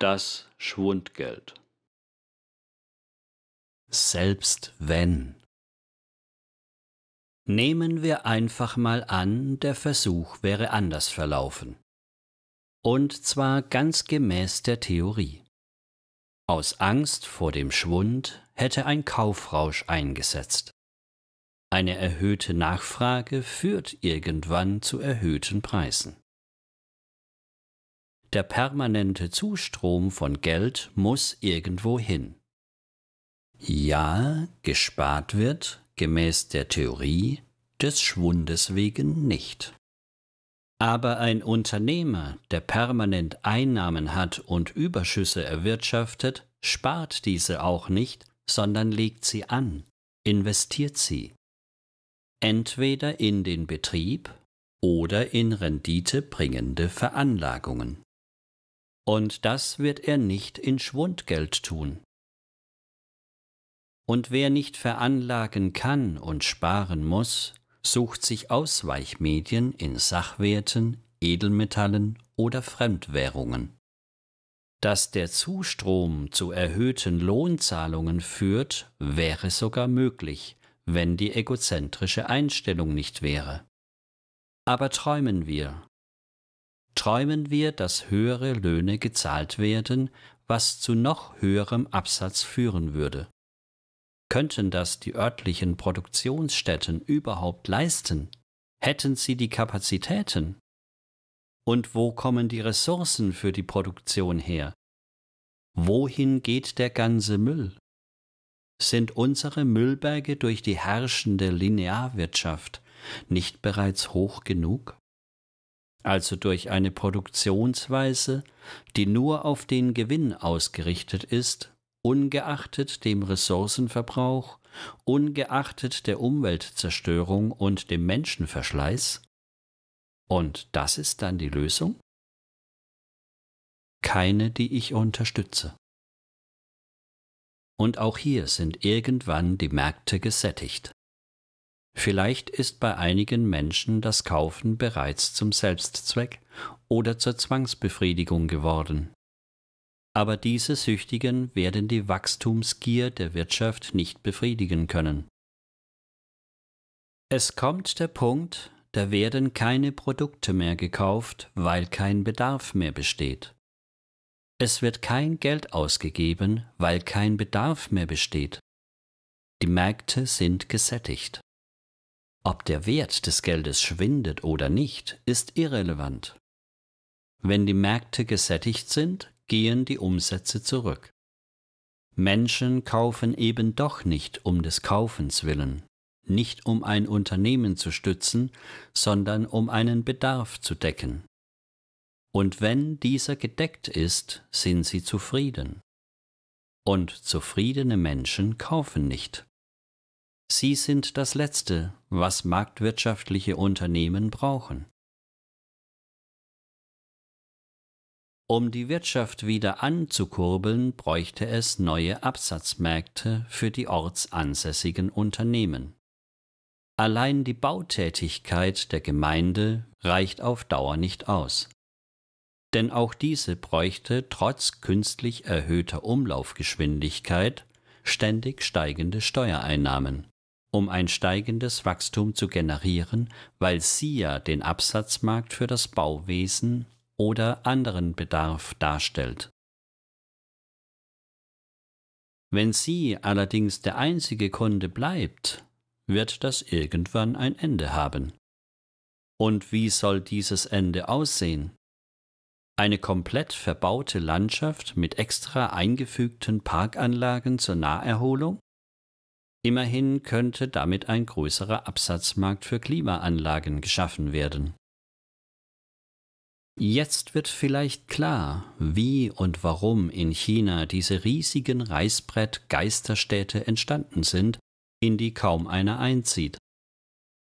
das Schwundgeld. Selbst wenn. Nehmen wir einfach mal an, der Versuch wäre anders verlaufen. Und zwar ganz gemäß der Theorie. Aus Angst vor dem Schwund hätte ein Kaufrausch eingesetzt. Eine erhöhte Nachfrage führt irgendwann zu erhöhten Preisen. Der permanente Zustrom von Geld muss irgendwo hin. Ja, gespart wird, gemäß der Theorie, des Schwundes wegen nicht. Aber ein Unternehmer, der permanent Einnahmen hat und Überschüsse erwirtschaftet, spart diese auch nicht, sondern legt sie an, investiert sie. Entweder in den Betrieb oder in renditebringende Veranlagungen und das wird er nicht in Schwundgeld tun. Und wer nicht veranlagen kann und sparen muss, sucht sich Ausweichmedien in Sachwerten, Edelmetallen oder Fremdwährungen. Dass der Zustrom zu erhöhten Lohnzahlungen führt, wäre sogar möglich, wenn die egozentrische Einstellung nicht wäre. Aber träumen wir, träumen wir, dass höhere Löhne gezahlt werden, was zu noch höherem Absatz führen würde. Könnten das die örtlichen Produktionsstätten überhaupt leisten? Hätten sie die Kapazitäten? Und wo kommen die Ressourcen für die Produktion her? Wohin geht der ganze Müll? Sind unsere Müllberge durch die herrschende Linearwirtschaft nicht bereits hoch genug? also durch eine Produktionsweise, die nur auf den Gewinn ausgerichtet ist, ungeachtet dem Ressourcenverbrauch, ungeachtet der Umweltzerstörung und dem Menschenverschleiß? Und das ist dann die Lösung? Keine, die ich unterstütze. Und auch hier sind irgendwann die Märkte gesättigt. Vielleicht ist bei einigen Menschen das Kaufen bereits zum Selbstzweck oder zur Zwangsbefriedigung geworden. Aber diese Süchtigen werden die Wachstumsgier der Wirtschaft nicht befriedigen können. Es kommt der Punkt, da werden keine Produkte mehr gekauft, weil kein Bedarf mehr besteht. Es wird kein Geld ausgegeben, weil kein Bedarf mehr besteht. Die Märkte sind gesättigt. Ob der Wert des Geldes schwindet oder nicht, ist irrelevant. Wenn die Märkte gesättigt sind, gehen die Umsätze zurück. Menschen kaufen eben doch nicht um des Kaufens willen, nicht um ein Unternehmen zu stützen, sondern um einen Bedarf zu decken. Und wenn dieser gedeckt ist, sind sie zufrieden. Und zufriedene Menschen kaufen nicht. Sie sind das Letzte, was marktwirtschaftliche Unternehmen brauchen. Um die Wirtschaft wieder anzukurbeln, bräuchte es neue Absatzmärkte für die ortsansässigen Unternehmen. Allein die Bautätigkeit der Gemeinde reicht auf Dauer nicht aus. Denn auch diese bräuchte trotz künstlich erhöhter Umlaufgeschwindigkeit ständig steigende Steuereinnahmen um ein steigendes Wachstum zu generieren, weil sie ja den Absatzmarkt für das Bauwesen oder anderen Bedarf darstellt. Wenn sie allerdings der einzige Kunde bleibt, wird das irgendwann ein Ende haben. Und wie soll dieses Ende aussehen? Eine komplett verbaute Landschaft mit extra eingefügten Parkanlagen zur Naherholung? Immerhin könnte damit ein größerer Absatzmarkt für Klimaanlagen geschaffen werden. Jetzt wird vielleicht klar, wie und warum in China diese riesigen Reißbrett-Geisterstädte entstanden sind, in die kaum einer einzieht.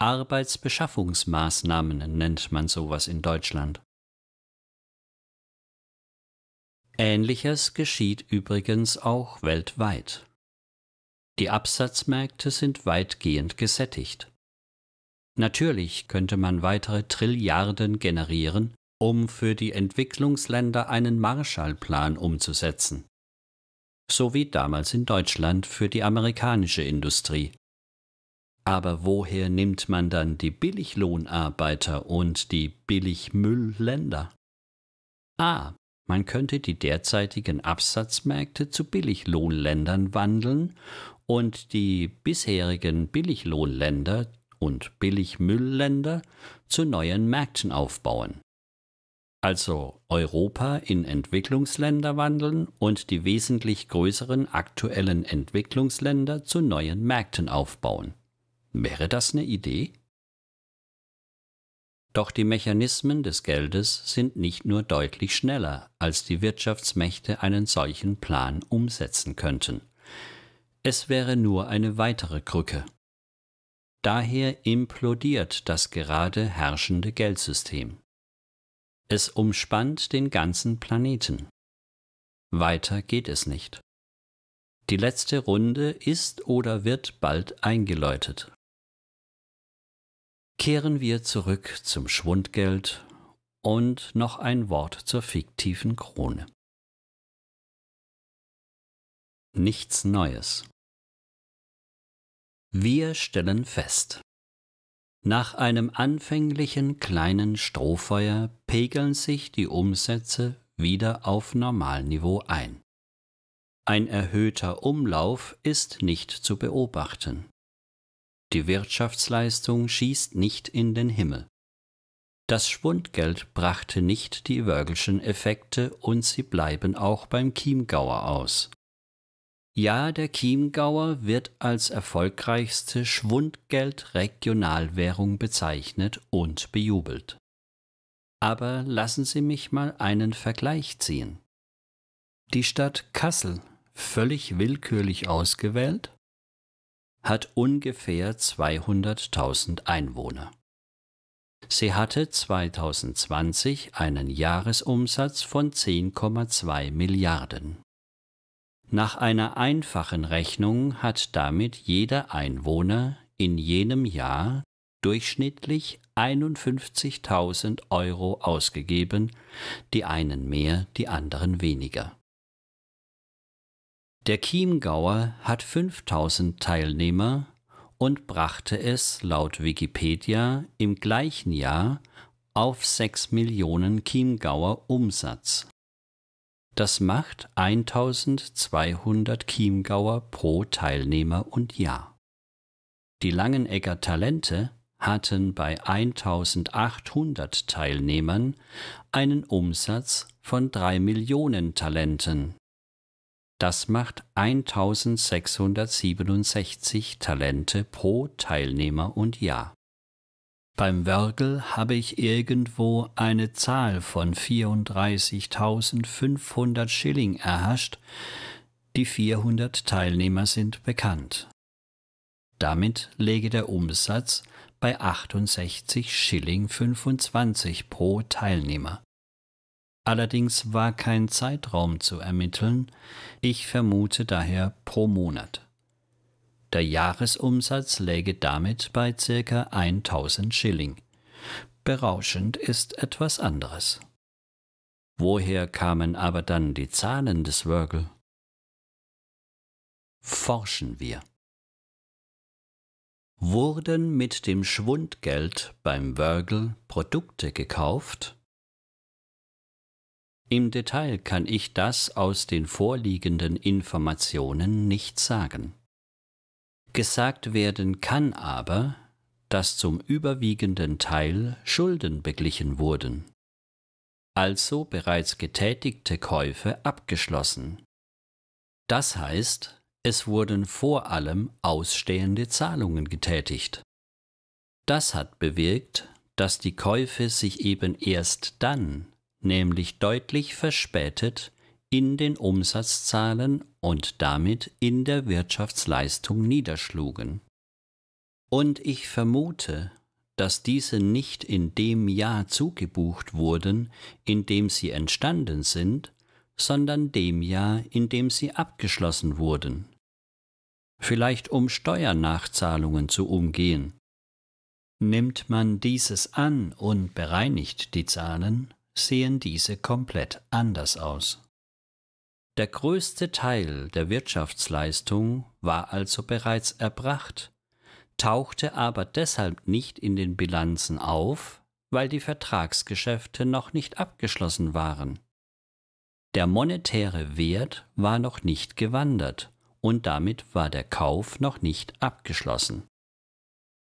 Arbeitsbeschaffungsmaßnahmen nennt man sowas in Deutschland. Ähnliches geschieht übrigens auch weltweit. Die Absatzmärkte sind weitgehend gesättigt. Natürlich könnte man weitere Trilliarden generieren, um für die Entwicklungsländer einen Marshallplan umzusetzen. So wie damals in Deutschland für die amerikanische Industrie. Aber woher nimmt man dann die Billiglohnarbeiter und die Billigmüllländer? Ah, man könnte die derzeitigen Absatzmärkte zu Billiglohnländern wandeln und die bisherigen Billiglohnländer und Billigmüllländer zu neuen Märkten aufbauen. Also Europa in Entwicklungsländer wandeln und die wesentlich größeren aktuellen Entwicklungsländer zu neuen Märkten aufbauen. Wäre das eine Idee? Doch die Mechanismen des Geldes sind nicht nur deutlich schneller, als die Wirtschaftsmächte einen solchen Plan umsetzen könnten. Es wäre nur eine weitere Krücke. Daher implodiert das gerade herrschende Geldsystem. Es umspannt den ganzen Planeten. Weiter geht es nicht. Die letzte Runde ist oder wird bald eingeläutet. Kehren wir zurück zum Schwundgeld und noch ein Wort zur fiktiven Krone. Nichts Neues. Wir stellen fest. Nach einem anfänglichen kleinen Strohfeuer pegeln sich die Umsätze wieder auf Normalniveau ein. Ein erhöhter Umlauf ist nicht zu beobachten. Die Wirtschaftsleistung schießt nicht in den Himmel. Das Schwundgeld brachte nicht die Wörgelschen Effekte und sie bleiben auch beim Chiemgauer aus. Ja, der Chiemgauer wird als erfolgreichste Schwundgeld-Regionalwährung bezeichnet und bejubelt. Aber lassen Sie mich mal einen Vergleich ziehen. Die Stadt Kassel, völlig willkürlich ausgewählt, hat ungefähr 200.000 Einwohner. Sie hatte 2020 einen Jahresumsatz von 10,2 Milliarden. Nach einer einfachen Rechnung hat damit jeder Einwohner in jenem Jahr durchschnittlich 51.000 Euro ausgegeben, die einen mehr, die anderen weniger. Der Chiemgauer hat 5000 Teilnehmer und brachte es laut Wikipedia im gleichen Jahr auf 6 Millionen Chiemgauer Umsatz. Das macht 1200 Chiemgauer pro Teilnehmer und Jahr. Die Langenegger Talente hatten bei 1800 Teilnehmern einen Umsatz von 3 Millionen Talenten. Das macht 1667 Talente pro Teilnehmer und Jahr. Beim Wörgel habe ich irgendwo eine Zahl von 34.500 Schilling erhascht, die 400 Teilnehmer sind bekannt. Damit lege der Umsatz bei 68 Schilling 25 pro Teilnehmer. Allerdings war kein Zeitraum zu ermitteln, ich vermute daher pro Monat. Der Jahresumsatz läge damit bei ca. 1000 Schilling. Berauschend ist etwas anderes. Woher kamen aber dann die Zahlen des Wörgel? Forschen wir. Wurden mit dem Schwundgeld beim Wörgel Produkte gekauft? Im Detail kann ich das aus den vorliegenden Informationen nicht sagen. Gesagt werden kann aber, dass zum überwiegenden Teil Schulden beglichen wurden, also bereits getätigte Käufe abgeschlossen. Das heißt, es wurden vor allem ausstehende Zahlungen getätigt. Das hat bewirkt, dass die Käufe sich eben erst dann, nämlich deutlich verspätet, in den Umsatzzahlen und damit in der Wirtschaftsleistung niederschlugen. Und ich vermute, dass diese nicht in dem Jahr zugebucht wurden, in dem sie entstanden sind, sondern dem Jahr, in dem sie abgeschlossen wurden. Vielleicht um Steuernachzahlungen zu umgehen. Nimmt man dieses an und bereinigt die Zahlen, sehen diese komplett anders aus. Der größte Teil der Wirtschaftsleistung war also bereits erbracht, tauchte aber deshalb nicht in den Bilanzen auf, weil die Vertragsgeschäfte noch nicht abgeschlossen waren. Der monetäre Wert war noch nicht gewandert und damit war der Kauf noch nicht abgeschlossen.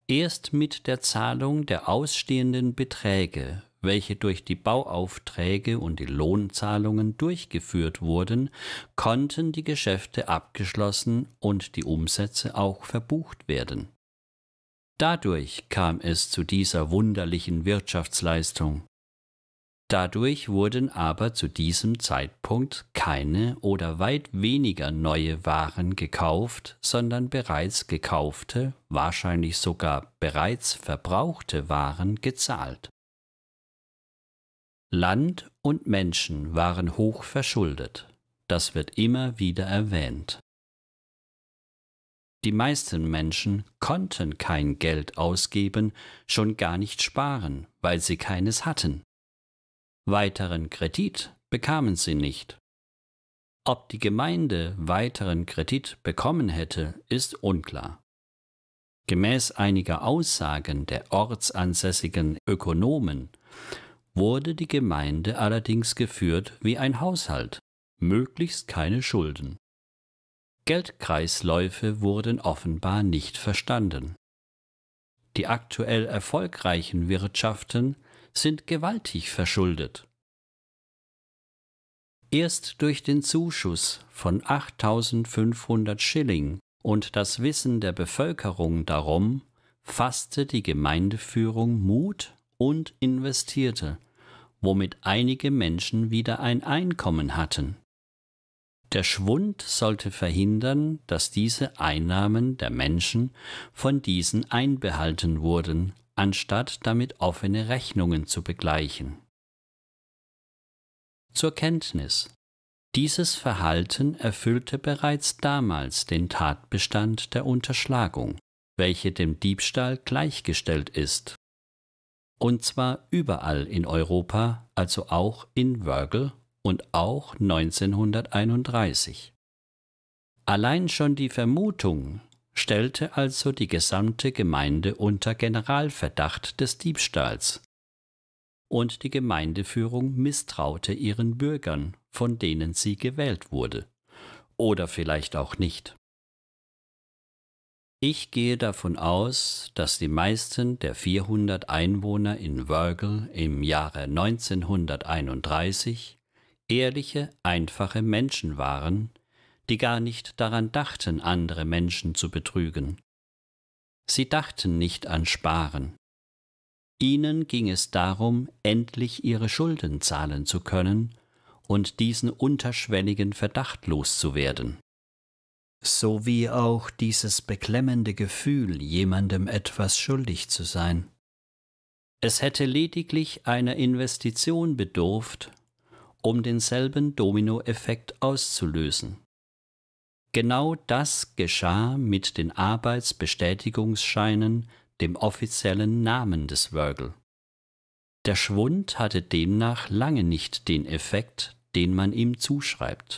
Erst mit der Zahlung der ausstehenden Beträge welche durch die Bauaufträge und die Lohnzahlungen durchgeführt wurden, konnten die Geschäfte abgeschlossen und die Umsätze auch verbucht werden. Dadurch kam es zu dieser wunderlichen Wirtschaftsleistung. Dadurch wurden aber zu diesem Zeitpunkt keine oder weit weniger neue Waren gekauft, sondern bereits gekaufte, wahrscheinlich sogar bereits verbrauchte Waren gezahlt. Land und Menschen waren hoch verschuldet. Das wird immer wieder erwähnt. Die meisten Menschen konnten kein Geld ausgeben, schon gar nicht sparen, weil sie keines hatten. Weiteren Kredit bekamen sie nicht. Ob die Gemeinde weiteren Kredit bekommen hätte, ist unklar. Gemäß einiger Aussagen der ortsansässigen Ökonomen wurde die Gemeinde allerdings geführt wie ein Haushalt, möglichst keine Schulden. Geldkreisläufe wurden offenbar nicht verstanden. Die aktuell erfolgreichen Wirtschaften sind gewaltig verschuldet. Erst durch den Zuschuss von 8500 Schilling und das Wissen der Bevölkerung darum fasste die Gemeindeführung Mut und investierte, womit einige Menschen wieder ein Einkommen hatten. Der Schwund sollte verhindern, dass diese Einnahmen der Menschen von diesen einbehalten wurden, anstatt damit offene Rechnungen zu begleichen. Zur Kenntnis. Dieses Verhalten erfüllte bereits damals den Tatbestand der Unterschlagung, welche dem Diebstahl gleichgestellt ist. Und zwar überall in Europa, also auch in Wörgl und auch 1931. Allein schon die Vermutung stellte also die gesamte Gemeinde unter Generalverdacht des Diebstahls. Und die Gemeindeführung misstraute ihren Bürgern, von denen sie gewählt wurde. Oder vielleicht auch nicht. Ich gehe davon aus, dass die meisten der 400 Einwohner in Wörgl im Jahre 1931 ehrliche, einfache Menschen waren, die gar nicht daran dachten, andere Menschen zu betrügen. Sie dachten nicht an Sparen. Ihnen ging es darum, endlich ihre Schulden zahlen zu können und diesen unterschwelligen Verdacht loszuwerden so wie auch dieses beklemmende Gefühl, jemandem etwas schuldig zu sein. Es hätte lediglich einer Investition bedurft, um denselben Dominoeffekt auszulösen. Genau das geschah mit den Arbeitsbestätigungsscheinen, dem offiziellen Namen des Wörgl. Der Schwund hatte demnach lange nicht den Effekt, den man ihm zuschreibt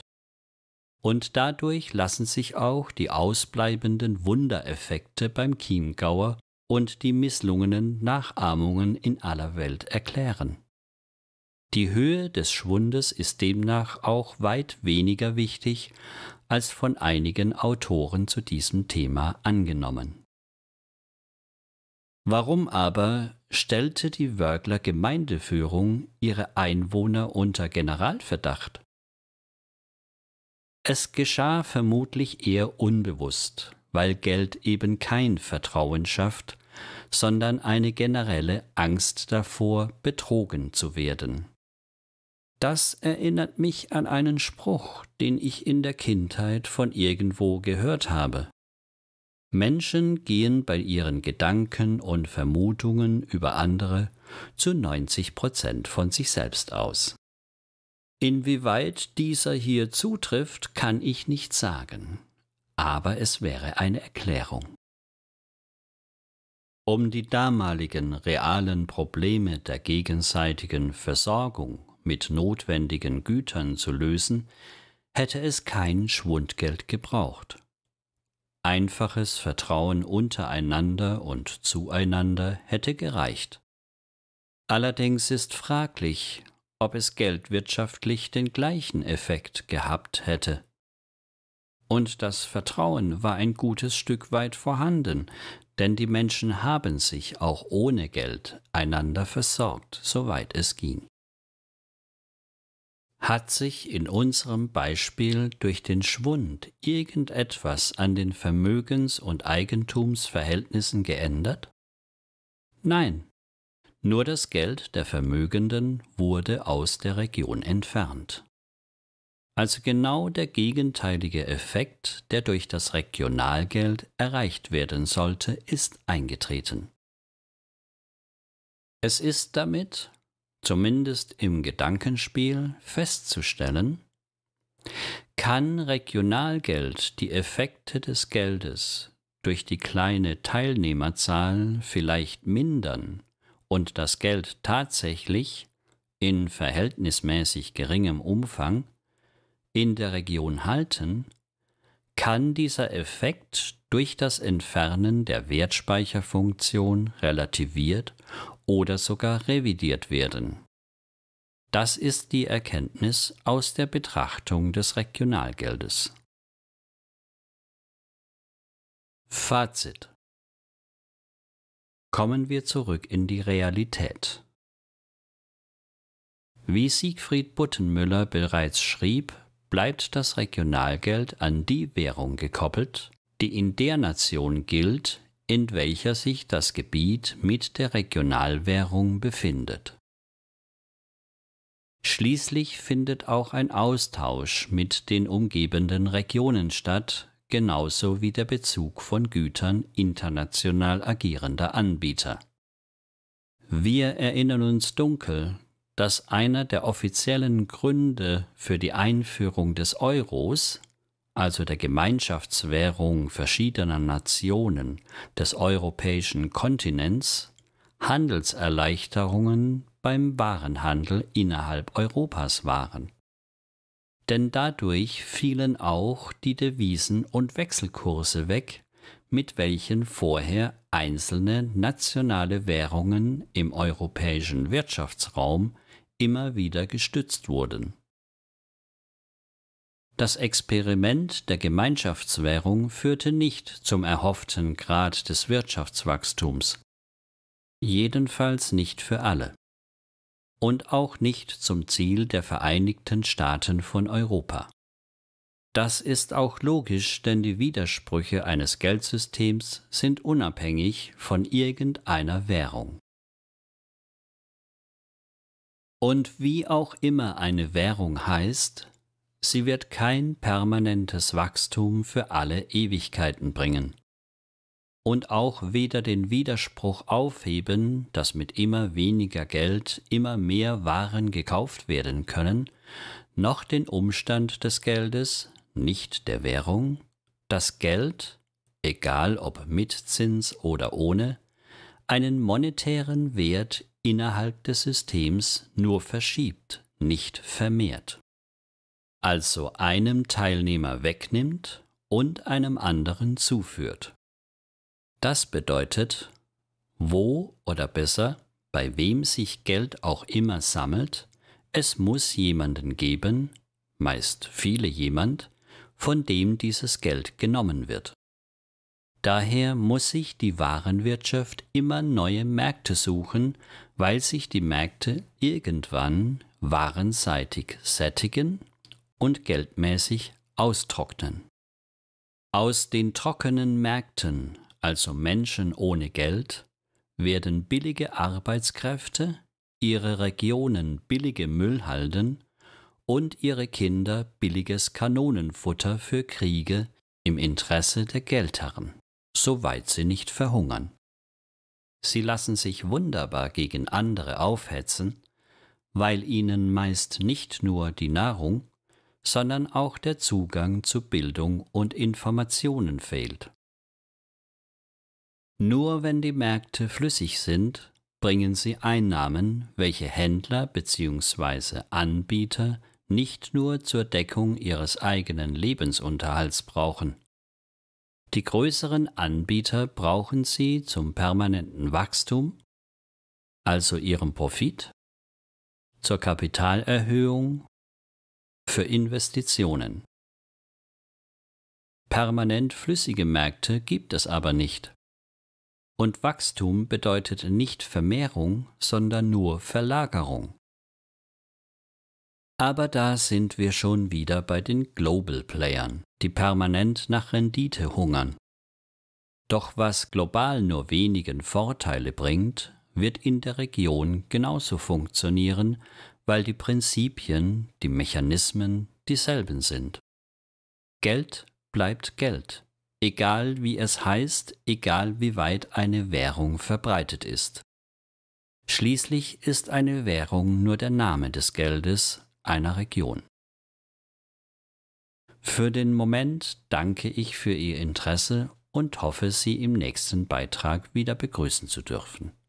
und dadurch lassen sich auch die ausbleibenden Wundereffekte beim Chiemgauer und die misslungenen Nachahmungen in aller Welt erklären. Die Höhe des Schwundes ist demnach auch weit weniger wichtig als von einigen Autoren zu diesem Thema angenommen. Warum aber stellte die Wörgler Gemeindeführung ihre Einwohner unter Generalverdacht? Es geschah vermutlich eher unbewusst, weil Geld eben kein Vertrauen schafft, sondern eine generelle Angst davor, betrogen zu werden. Das erinnert mich an einen Spruch, den ich in der Kindheit von irgendwo gehört habe. Menschen gehen bei ihren Gedanken und Vermutungen über andere zu 90 Prozent von sich selbst aus. Inwieweit dieser hier zutrifft, kann ich nicht sagen, aber es wäre eine Erklärung. Um die damaligen realen Probleme der gegenseitigen Versorgung mit notwendigen Gütern zu lösen, hätte es kein Schwundgeld gebraucht. Einfaches Vertrauen untereinander und zueinander hätte gereicht. Allerdings ist fraglich, ob es geldwirtschaftlich den gleichen Effekt gehabt hätte. Und das Vertrauen war ein gutes Stück weit vorhanden, denn die Menschen haben sich auch ohne Geld einander versorgt, soweit es ging. Hat sich in unserem Beispiel durch den Schwund irgendetwas an den Vermögens- und Eigentumsverhältnissen geändert? Nein, nur das Geld der Vermögenden wurde aus der Region entfernt. Also genau der gegenteilige Effekt, der durch das Regionalgeld erreicht werden sollte, ist eingetreten. Es ist damit, zumindest im Gedankenspiel, festzustellen, kann Regionalgeld die Effekte des Geldes durch die kleine Teilnehmerzahl vielleicht mindern und das Geld tatsächlich in verhältnismäßig geringem Umfang in der Region halten, kann dieser Effekt durch das Entfernen der Wertspeicherfunktion relativiert oder sogar revidiert werden. Das ist die Erkenntnis aus der Betrachtung des Regionalgeldes. Fazit Kommen wir zurück in die Realität. Wie Siegfried Buttenmüller bereits schrieb, bleibt das Regionalgeld an die Währung gekoppelt, die in der Nation gilt, in welcher sich das Gebiet mit der Regionalwährung befindet. Schließlich findet auch ein Austausch mit den umgebenden Regionen statt, genauso wie der Bezug von Gütern international agierender Anbieter. Wir erinnern uns dunkel, dass einer der offiziellen Gründe für die Einführung des Euros, also der Gemeinschaftswährung verschiedener Nationen des europäischen Kontinents, Handelserleichterungen beim Warenhandel innerhalb Europas waren denn dadurch fielen auch die Devisen- und Wechselkurse weg, mit welchen vorher einzelne nationale Währungen im europäischen Wirtschaftsraum immer wieder gestützt wurden. Das Experiment der Gemeinschaftswährung führte nicht zum erhofften Grad des Wirtschaftswachstums, jedenfalls nicht für alle und auch nicht zum Ziel der Vereinigten Staaten von Europa. Das ist auch logisch, denn die Widersprüche eines Geldsystems sind unabhängig von irgendeiner Währung. Und wie auch immer eine Währung heißt, sie wird kein permanentes Wachstum für alle Ewigkeiten bringen und auch weder den Widerspruch aufheben, dass mit immer weniger Geld immer mehr Waren gekauft werden können, noch den Umstand des Geldes, nicht der Währung, dass Geld, egal ob mit Zins oder ohne, einen monetären Wert innerhalb des Systems nur verschiebt, nicht vermehrt. Also einem Teilnehmer wegnimmt und einem anderen zuführt. Das bedeutet, wo oder besser, bei wem sich Geld auch immer sammelt, es muss jemanden geben, meist viele jemand, von dem dieses Geld genommen wird. Daher muss sich die Warenwirtschaft immer neue Märkte suchen, weil sich die Märkte irgendwann warenseitig sättigen und geldmäßig austrocknen. Aus den trockenen Märkten also Menschen ohne Geld, werden billige Arbeitskräfte, ihre Regionen billige Müllhalden und ihre Kinder billiges Kanonenfutter für Kriege im Interesse der Geldherren, soweit sie nicht verhungern. Sie lassen sich wunderbar gegen andere aufhetzen, weil ihnen meist nicht nur die Nahrung, sondern auch der Zugang zu Bildung und Informationen fehlt. Nur wenn die Märkte flüssig sind, bringen sie Einnahmen, welche Händler bzw. Anbieter nicht nur zur Deckung ihres eigenen Lebensunterhalts brauchen. Die größeren Anbieter brauchen sie zum permanenten Wachstum, also ihrem Profit, zur Kapitalerhöhung, für Investitionen. Permanent flüssige Märkte gibt es aber nicht. Und Wachstum bedeutet nicht Vermehrung, sondern nur Verlagerung. Aber da sind wir schon wieder bei den Global Playern, die permanent nach Rendite hungern. Doch was global nur wenigen Vorteile bringt, wird in der Region genauso funktionieren, weil die Prinzipien, die Mechanismen dieselben sind. Geld bleibt Geld egal wie es heißt, egal wie weit eine Währung verbreitet ist. Schließlich ist eine Währung nur der Name des Geldes einer Region. Für den Moment danke ich für Ihr Interesse und hoffe, Sie im nächsten Beitrag wieder begrüßen zu dürfen.